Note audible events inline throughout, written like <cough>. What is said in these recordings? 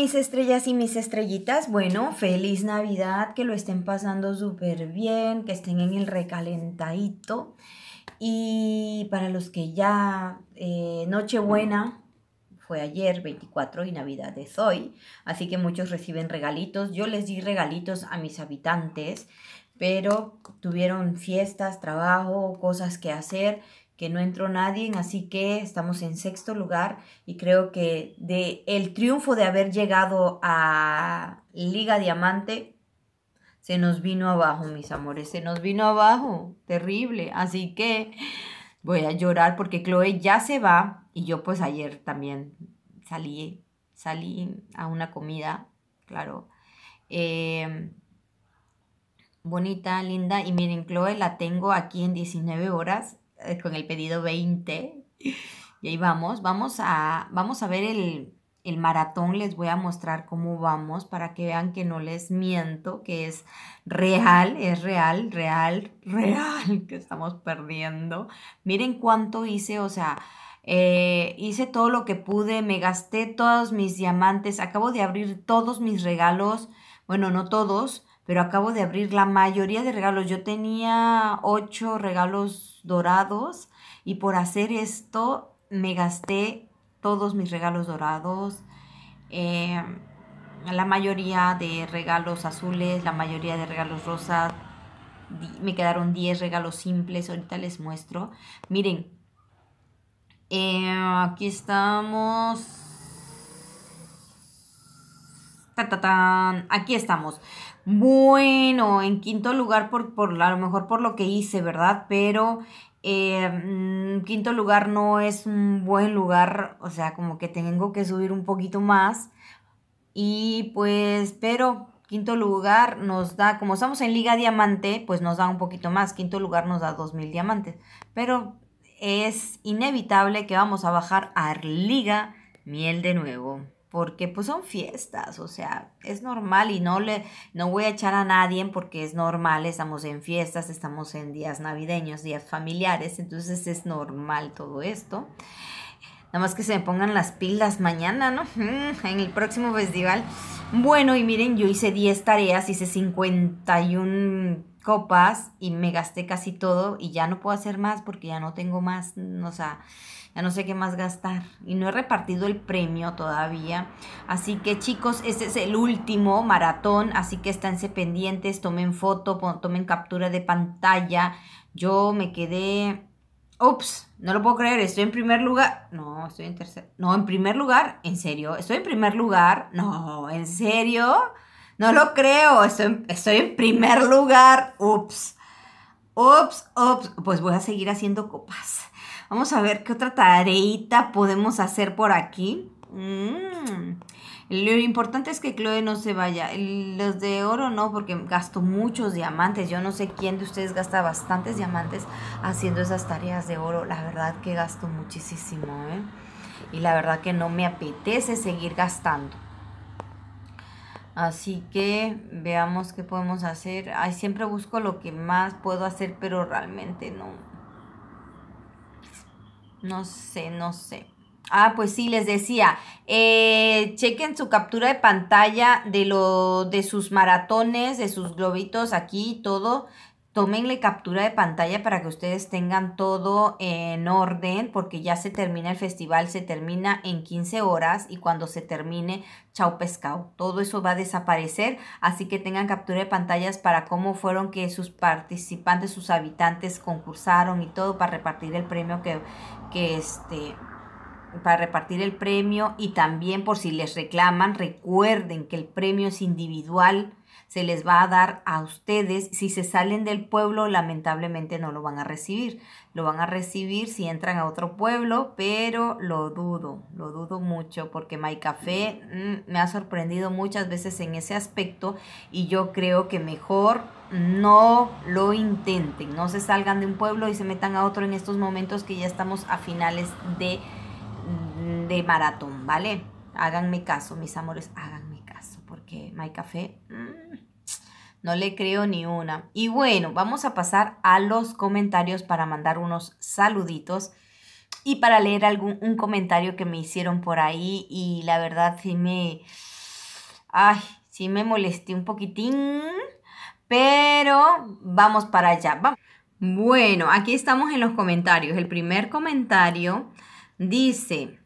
mis estrellas y mis estrellitas, bueno, feliz Navidad, que lo estén pasando súper bien, que estén en el recalentadito. Y para los que ya eh, Nochebuena fue ayer, 24 y Navidad es hoy, así que muchos reciben regalitos. Yo les di regalitos a mis habitantes, pero tuvieron fiestas, trabajo, cosas que hacer que no entró nadie, así que estamos en sexto lugar y creo que de el triunfo de haber llegado a Liga Diamante se nos vino abajo, mis amores, se nos vino abajo, terrible, así que voy a llorar porque Chloe ya se va y yo pues ayer también salí, salí a una comida, claro. Eh, bonita, linda. Y miren, Chloe la tengo aquí en 19 horas eh, con el pedido 20. Y ahí vamos, vamos a, vamos a ver el, el maratón, les voy a mostrar cómo vamos para que vean que no les miento, que es real, es real, real, real, que estamos perdiendo. Miren cuánto hice, o sea, eh, hice todo lo que pude, me gasté todos mis diamantes, acabo de abrir todos mis regalos, bueno, no todos, pero acabo de abrir la mayoría de regalos. Yo tenía ocho regalos dorados y por hacer esto me gasté todos mis regalos dorados, eh, la mayoría de regalos azules, la mayoría de regalos rosas. Me quedaron 10 regalos simples, ahorita les muestro. Miren, eh, aquí estamos Aquí estamos. Bueno, en quinto lugar, por, por, a lo mejor por lo que hice, ¿verdad? Pero eh, mm, quinto lugar no es un buen lugar, o sea, como que tengo que subir un poquito más. Y pues, pero quinto lugar nos da, como estamos en Liga Diamante, pues nos da un poquito más. Quinto lugar nos da 2.000 diamantes. Pero es inevitable que vamos a bajar a Liga Miel de nuevo porque pues son fiestas, o sea, es normal y no le no voy a echar a nadie porque es normal, estamos en fiestas, estamos en días navideños, días familiares, entonces es normal todo esto. Nada más que se me pongan las pilas mañana, ¿no? <laughs> En el próximo festival. Bueno, y miren, yo hice 10 tareas, hice 51 copas y me gasté casi todo y ya no puedo hacer más porque ya no tengo más, o sea, no sé qué más gastar y no he repartido el premio todavía. Así que chicos, este es el último maratón, así que esténse pendientes, tomen foto, tomen captura de pantalla. Yo me quedé... Ups, no lo puedo creer, estoy en primer lugar. No, estoy en tercer. No, en primer lugar, en serio, estoy en primer lugar. No, en serio. No lo creo, estoy estoy en primer lugar. Ups. Ups, ups. Pues voy a seguir haciendo copas. Vamos a ver qué otra tareita podemos hacer por aquí. Mm. Lo importante es que Chloe no se vaya. Los de oro no, porque gasto muchos diamantes. Yo no sé quién de ustedes gasta bastantes diamantes haciendo esas tareas de oro. La verdad que gasto muchísimo, ¿eh? Y la verdad que no me apetece seguir gastando. Así que veamos qué podemos hacer. siempre busco lo que más puedo hacer, pero realmente no no sé, no sé. Ah, pues sí, les decía, eh, chequen su captura de pantalla de, lo, de sus maratones, de sus globitos aquí, y todo. Tómenle captura de pantalla para que ustedes tengan todo en orden porque ya se termina el festival, se termina en 15 horas y cuando se termine, chau pescado. Todo eso va a desaparecer, así que tengan captura de pantallas para cómo fueron que sus participantes, sus habitantes concursaron y todo para repartir el premio que, que este, para repartir el premio y también por si les reclaman, recuerden que el premio es individual se les va a dar a ustedes. Si se salen del pueblo, lamentablemente no lo van a recibir. Lo van a recibir si entran a otro pueblo, pero lo dudo, lo dudo mucho porque My Café mm, me ha sorprendido muchas veces en ese aspecto y yo creo que mejor no lo intenten, no se salgan de un pueblo y se metan a otro en estos momentos que ya estamos a finales de, de maratón, ¿vale? Háganme caso, mis amores, háganme caso, porque My Café... Mm, no le creo ni una. Y bueno, vamos a pasar a los comentarios para mandar unos saluditos y para leer algún un comentario que me hicieron por ahí y la verdad sí me ay, sí me molesté un poquitín, pero vamos para allá. Bueno, aquí estamos en los comentarios. El primer comentario dice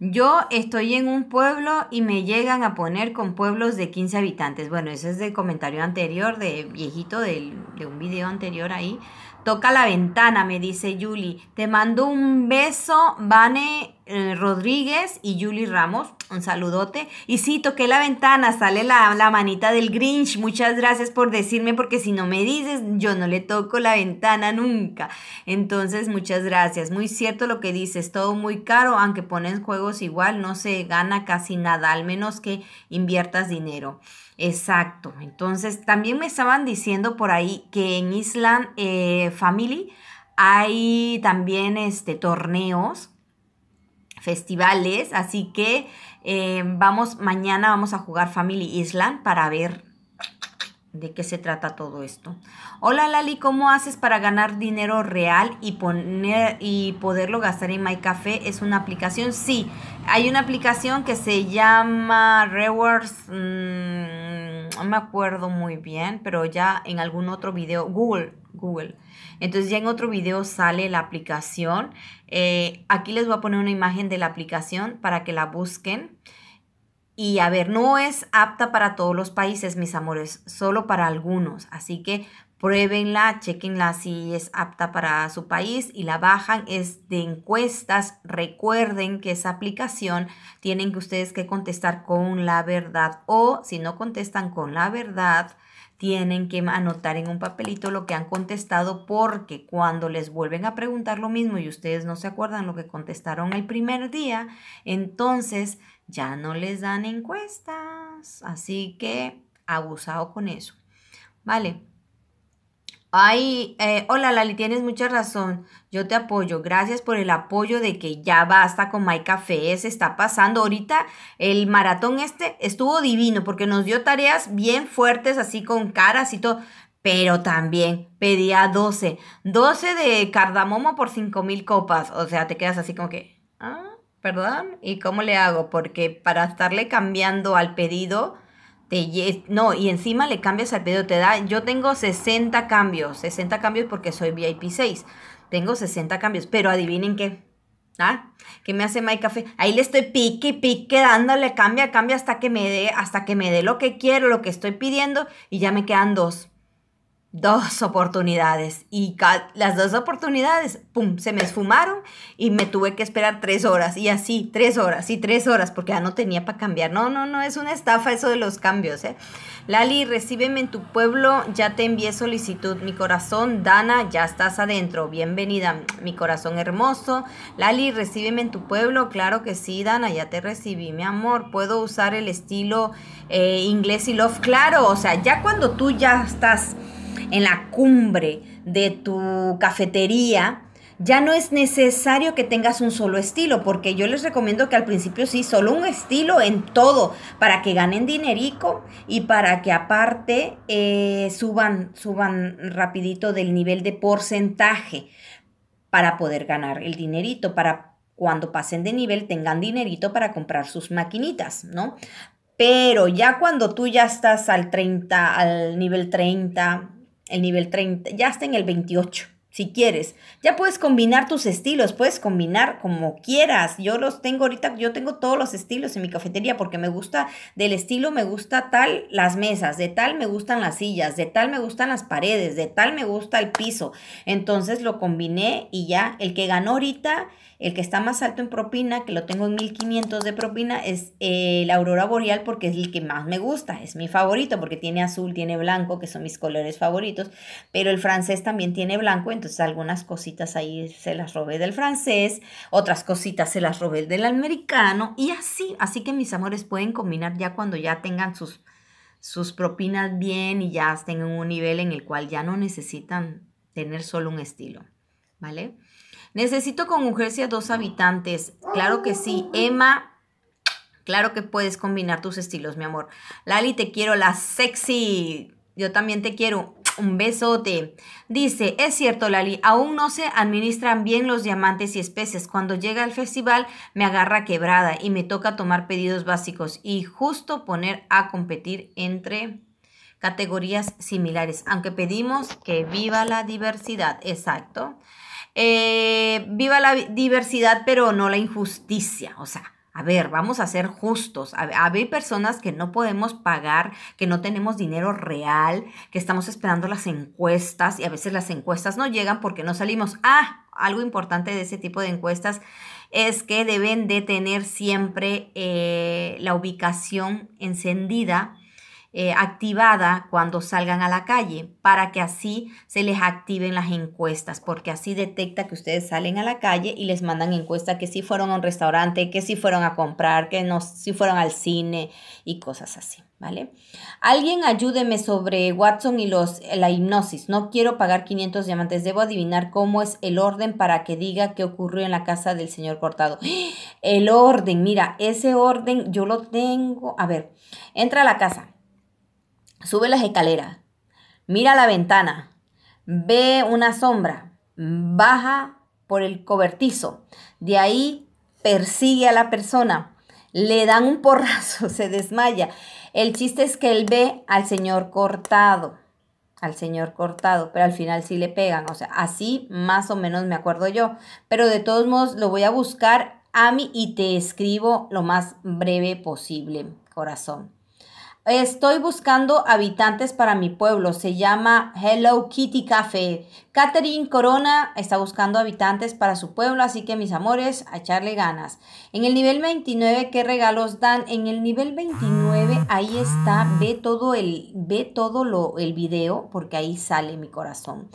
yo estoy en un pueblo y me llegan a poner con pueblos de 15 habitantes. Bueno, ese es del comentario anterior, de viejito, de un video anterior ahí. Toca la ventana, me dice Yuli. Te mando un beso, Vane. Eh, Rodríguez y Julie Ramos. Un saludote. Y sí, toqué la ventana, sale la, la manita del Grinch. Muchas gracias por decirme, porque si no me dices, yo no le toco la ventana nunca. Entonces, muchas gracias. Muy cierto lo que dices, todo muy caro, aunque pones juegos igual, no se gana casi nada, al menos que inviertas dinero. Exacto. Entonces, también me estaban diciendo por ahí que en Island eh, Family hay también este, torneos festivales, así que eh, vamos, mañana vamos a jugar Family Island para ver de qué se trata todo esto. Hola Lali, ¿cómo haces para ganar dinero real y, poner, y poderlo gastar en My Café? ¿Es una aplicación? Sí, hay una aplicación que se llama Rewards. Mm, no me acuerdo muy bien, pero ya en algún otro video, Google, Google. Entonces ya en otro video sale la aplicación. Eh, aquí les voy a poner una imagen de la aplicación para que la busquen. Y a ver, no es apta para todos los países, mis amores, solo para algunos. Así que Pruébenla, chequenla si es apta para su país y la bajan es de encuestas. Recuerden que esa aplicación tienen que ustedes que contestar con la verdad o si no contestan con la verdad, tienen que anotar en un papelito lo que han contestado porque cuando les vuelven a preguntar lo mismo y ustedes no se acuerdan lo que contestaron el primer día, entonces ya no les dan encuestas. Así que abusado con eso. Vale. Ay, eh, hola Lali, tienes mucha razón. Yo te apoyo. Gracias por el apoyo de que ya basta con My Café. Se está pasando. Ahorita el maratón este estuvo divino porque nos dio tareas bien fuertes, así con caras y todo. Pero también pedía 12. 12 de cardamomo por 5 mil copas. O sea, te quedas así como que. Ah, perdón. ¿Y cómo le hago? Porque para estarle cambiando al pedido este, no, y encima le cambias al pedido, te da, yo tengo 60 cambios, 60 cambios porque soy VIP 6, tengo 60 cambios, pero adivinen qué, ¿ah? ¿Qué me hace My Café? Ahí le estoy pique, pique, dándole, cambia, cambia hasta que me dé, hasta que me dé lo que quiero, lo que estoy pidiendo y ya me quedan dos dos oportunidades y las dos oportunidades, ¡pum!, se me esfumaron y me tuve que esperar tres horas y así, tres horas y tres horas porque ya no tenía para cambiar. No, no, no, es una estafa eso de los cambios, ¿eh? Lali, recíbeme en tu pueblo, ya te envié solicitud, mi corazón, Dana, ya estás adentro, bienvenida, mi corazón hermoso. Lali, recíbeme en tu pueblo, claro que sí, Dana, ya te recibí, mi amor, puedo usar el estilo eh, inglés y love, claro, o sea, ya cuando tú ya estás en la cumbre de tu cafetería, ya no es necesario que tengas un solo estilo, porque yo les recomiendo que al principio sí, solo un estilo en todo, para que ganen dinerico y para que aparte eh, suban, suban rapidito del nivel de porcentaje para poder ganar el dinerito, para cuando pasen de nivel tengan dinerito para comprar sus maquinitas, ¿no? Pero ya cuando tú ya estás al 30, al nivel 30, el nivel 30, ya está en el 28 si quieres. Ya puedes combinar tus estilos, puedes combinar como quieras. Yo los tengo ahorita, yo tengo todos los estilos en mi cafetería porque me gusta del estilo, me gusta tal las mesas, de tal me gustan las sillas, de tal me gustan las paredes, de tal me gusta el piso. Entonces lo combiné y ya el que ganó ahorita el que está más alto en propina, que lo tengo en 1500 de propina, es el eh, aurora boreal porque es el que más me gusta, es mi favorito porque tiene azul, tiene blanco, que son mis colores favoritos, pero el francés también tiene blanco, entonces algunas cositas ahí se las robé del francés, otras cositas se las robé del americano y así, así que mis amores pueden combinar ya cuando ya tengan sus sus propinas bien y ya estén en un nivel en el cual ya no necesitan tener solo un estilo, ¿vale? Necesito con urgencia dos habitantes. Claro que sí. Emma, claro que puedes combinar tus estilos, mi amor. Lali, te quiero, la sexy. Yo también te quiero. Un besote. Dice, es cierto, Lali, aún no se administran bien los diamantes y especies. Cuando llega el festival me agarra quebrada y me toca tomar pedidos básicos y justo poner a competir entre categorías similares, aunque pedimos que viva la diversidad. Exacto. Eh, viva la diversidad, pero no la injusticia. O sea, a ver, vamos a ser justos. Hay personas que no podemos pagar, que no tenemos dinero real, que estamos esperando las encuestas y a veces las encuestas no llegan porque no salimos. Ah, algo importante de ese tipo de encuestas es que deben de tener siempre eh, la ubicación encendida eh, activada cuando salgan a la calle para que así se les activen las encuestas, porque así detecta que ustedes salen a la calle y les mandan encuestas que si fueron a un restaurante, que si fueron a comprar, que no, si fueron al cine y cosas así. ¿Vale? Alguien ayúdeme sobre Watson y los, la hipnosis. No quiero pagar 500 diamantes. Debo adivinar cómo es el orden para que diga qué ocurrió en la casa del señor Cortado. ¡Ah! El orden, mira, ese orden yo lo tengo. A ver, entra a la casa. Sube las escaleras. Mira la ventana. Ve una sombra. Baja por el cobertizo. De ahí persigue a la persona. Le dan un porrazo, <laughs> se desmaya. El chiste es que él ve al señor cortado. Al señor cortado, pero al final sí le pegan. O sea, así más o menos me acuerdo yo. Pero de todos modos lo voy a buscar a mí y te escribo lo más breve posible, corazón. Estoy buscando habitantes para mi pueblo. Se llama Hello Kitty Café. Catherine Corona está buscando habitantes para su pueblo, así que mis amores, a echarle ganas. En el nivel 29, ¿qué regalos dan? En el nivel 29, ahí está, ve todo el, ve todo lo, el video, porque ahí sale mi corazón.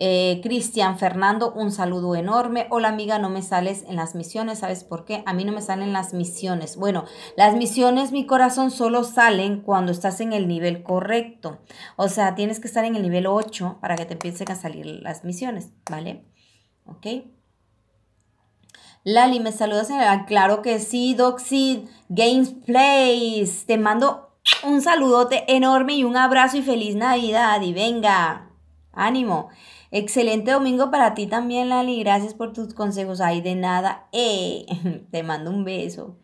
Eh, Cristian Fernando, un saludo enorme. Hola amiga, no me sales en las misiones, ¿sabes por qué? A mí no me salen las misiones. Bueno, las misiones, mi corazón, solo salen cuando estás en el nivel correcto. O sea, tienes que estar en el nivel 8 para que te empiecen a salir las misiones, ¿vale? ¿Ok? Lali, me saludas en el... Claro que sí, Games, Gamesplays, Te mando un saludote enorme y un abrazo y feliz Navidad. Y venga, ánimo. Excelente domingo para ti también, Lali. Gracias por tus consejos. Ay, de nada. Eh, <laughs> te mando un beso.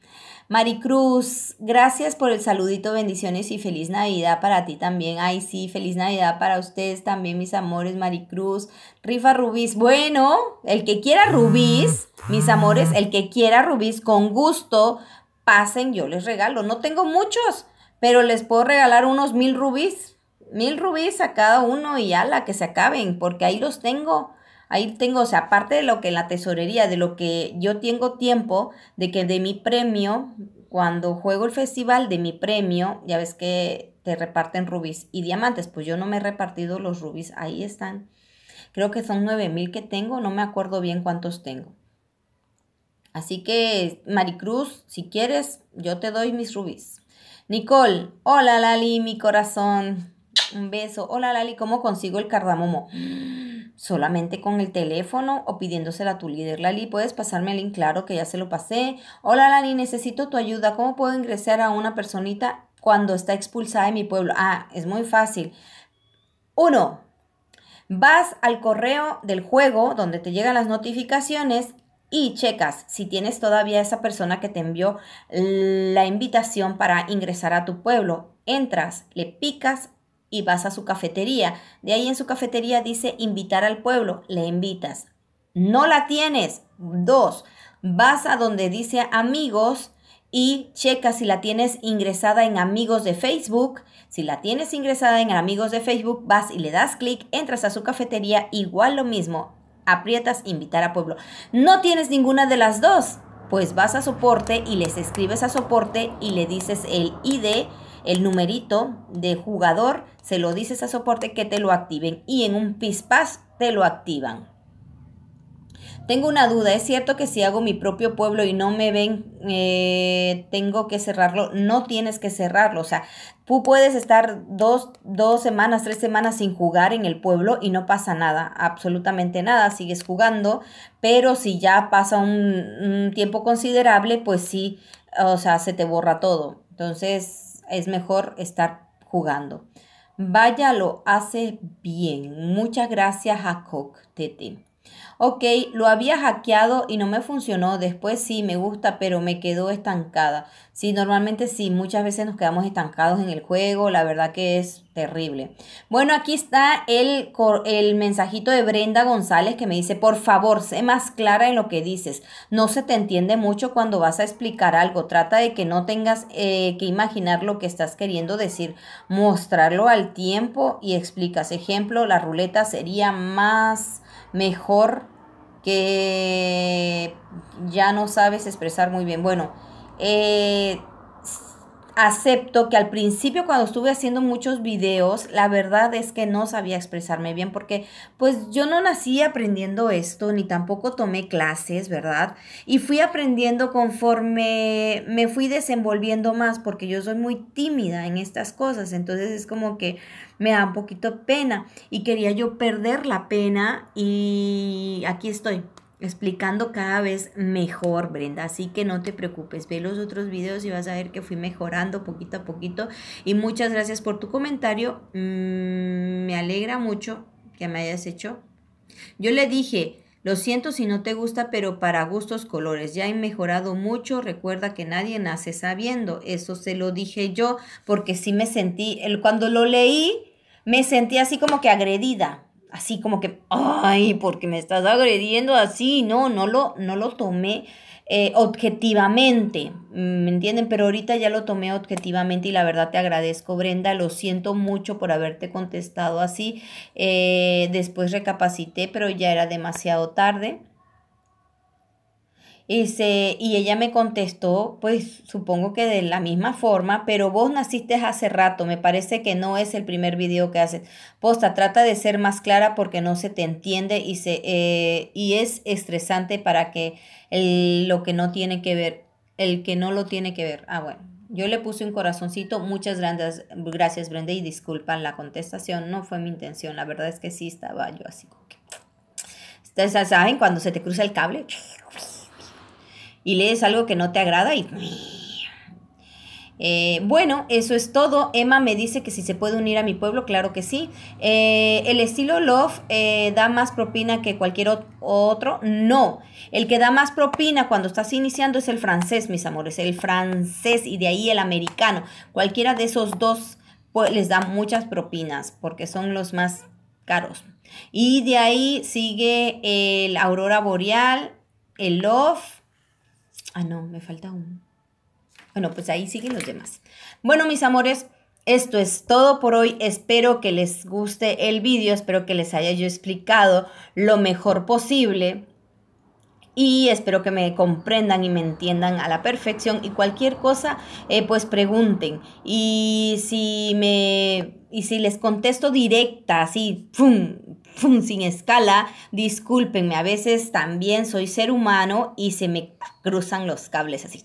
Maricruz, gracias por el saludito, bendiciones y feliz Navidad para ti también. Ay, sí, feliz Navidad para ustedes también, mis amores, Maricruz. Rifa Rubis, bueno, el que quiera ah. Rubis, mis amores, el que quiera Rubis, con gusto, pasen, yo les regalo. No tengo muchos, pero les puedo regalar unos mil Rubis mil rubíes a cada uno y la que se acaben, porque ahí los tengo. Ahí tengo, o sea, aparte de lo que la tesorería, de lo que yo tengo tiempo, de que de mi premio, cuando juego el festival de mi premio, ya ves que te reparten rubíes y diamantes, pues yo no me he repartido los rubíes, ahí están. Creo que son nueve mil que tengo, no me acuerdo bien cuántos tengo. Así que, Maricruz, si quieres, yo te doy mis rubíes. Nicole, hola Lali, mi corazón. Un beso. Hola Lali, ¿cómo consigo el cardamomo? solamente con el teléfono o pidiéndosela a tu líder. Lali, ¿puedes pasarme el link? Claro que ya se lo pasé. Hola Lali, necesito tu ayuda. ¿Cómo puedo ingresar a una personita cuando está expulsada de mi pueblo? Ah, es muy fácil. Uno, vas al correo del juego donde te llegan las notificaciones y checas si tienes todavía esa persona que te envió la invitación para ingresar a tu pueblo. Entras, le picas y vas a su cafetería. De ahí en su cafetería dice invitar al pueblo, le invitas. No la tienes. Dos, vas a donde dice amigos y checas si la tienes ingresada en amigos de Facebook. Si la tienes ingresada en amigos de Facebook, vas y le das clic, entras a su cafetería, igual lo mismo, aprietas invitar a pueblo. No tienes ninguna de las dos, pues vas a soporte y les escribes a soporte y le dices el ID el numerito de jugador, se lo dices a soporte que te lo activen y en un PISPAS te lo activan. Tengo una duda, ¿es cierto que si hago mi propio pueblo y no me ven, eh, tengo que cerrarlo? No tienes que cerrarlo, o sea, tú puedes estar dos, dos semanas, tres semanas sin jugar en el pueblo y no pasa nada, absolutamente nada, sigues jugando, pero si ya pasa un, un tiempo considerable, pues sí, o sea, se te borra todo. Entonces, es mejor estar jugando. Vaya, lo hace bien. Muchas gracias a Tete. Ok, lo había hackeado y no me funcionó. Después sí, me gusta, pero me quedó estancada. Sí, normalmente sí, muchas veces nos quedamos estancados en el juego. La verdad que es terrible. Bueno, aquí está el, el mensajito de Brenda González que me dice, por favor, sé más clara en lo que dices. No se te entiende mucho cuando vas a explicar algo. Trata de que no tengas eh, que imaginar lo que estás queriendo decir. Mostrarlo al tiempo y explicas. Ejemplo, la ruleta sería más mejor que ya no sabes expresar muy bien. Bueno, eh, acepto que al principio cuando estuve haciendo muchos videos, la verdad es que no sabía expresarme bien porque pues yo no nací aprendiendo esto ni tampoco tomé clases, ¿verdad? Y fui aprendiendo conforme me fui desenvolviendo más porque yo soy muy tímida en estas cosas, entonces es como que me da un poquito pena y quería yo perder la pena y aquí estoy explicando cada vez mejor, Brenda. Así que no te preocupes, ve los otros videos y vas a ver que fui mejorando poquito a poquito. Y muchas gracias por tu comentario. Mm, me alegra mucho que me hayas hecho. Yo le dije, lo siento si no te gusta, pero para gustos colores. Ya he mejorado mucho. Recuerda que nadie nace sabiendo. Eso se lo dije yo porque sí me sentí, cuando lo leí, me sentí así como que agredida así como que, ay, porque me estás agrediendo así, no, no lo, no lo tomé eh, objetivamente, ¿me entienden? Pero ahorita ya lo tomé objetivamente y la verdad te agradezco, Brenda, lo siento mucho por haberte contestado así, eh, después recapacité, pero ya era demasiado tarde. Y, se, y ella me contestó, pues supongo que de la misma forma, pero vos naciste hace rato, me parece que no es el primer video que haces. Posta, trata de ser más clara porque no se te entiende y, se, eh, y es estresante para que lo que no tiene que ver, el que no lo tiene que ver. Ah, bueno, yo le puse un corazoncito, muchas grandes, gracias Brenda y disculpan la contestación, no fue mi intención, la verdad es que sí estaba yo así como que... saben cuando se te cruza el cable y lees algo que no te agrada y... Eh, bueno, eso es todo. Emma me dice que si se puede unir a mi pueblo, claro que sí. Eh, ¿El estilo Love eh, da más propina que cualquier otro? No. El que da más propina cuando estás iniciando es el francés, mis amores. El francés y de ahí el americano. Cualquiera de esos dos pues, les da muchas propinas porque son los más caros. Y de ahí sigue el Aurora Boreal, el Love Ah, no, me falta un. Bueno, pues ahí siguen los demás. Bueno, mis amores, esto es todo por hoy. Espero que les guste el vídeo, espero que les haya yo explicado lo mejor posible y espero que me comprendan y me entiendan a la perfección y cualquier cosa eh, pues pregunten y si me y si les contesto directa así sin escala discúlpenme a veces también soy ser humano y se me cruzan los cables así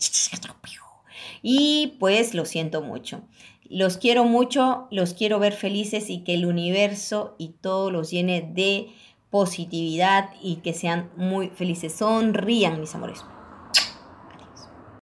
y pues lo siento mucho los quiero mucho los quiero ver felices y que el universo y todo los llene de positividad y que sean muy felices. Sonrían, mis amores.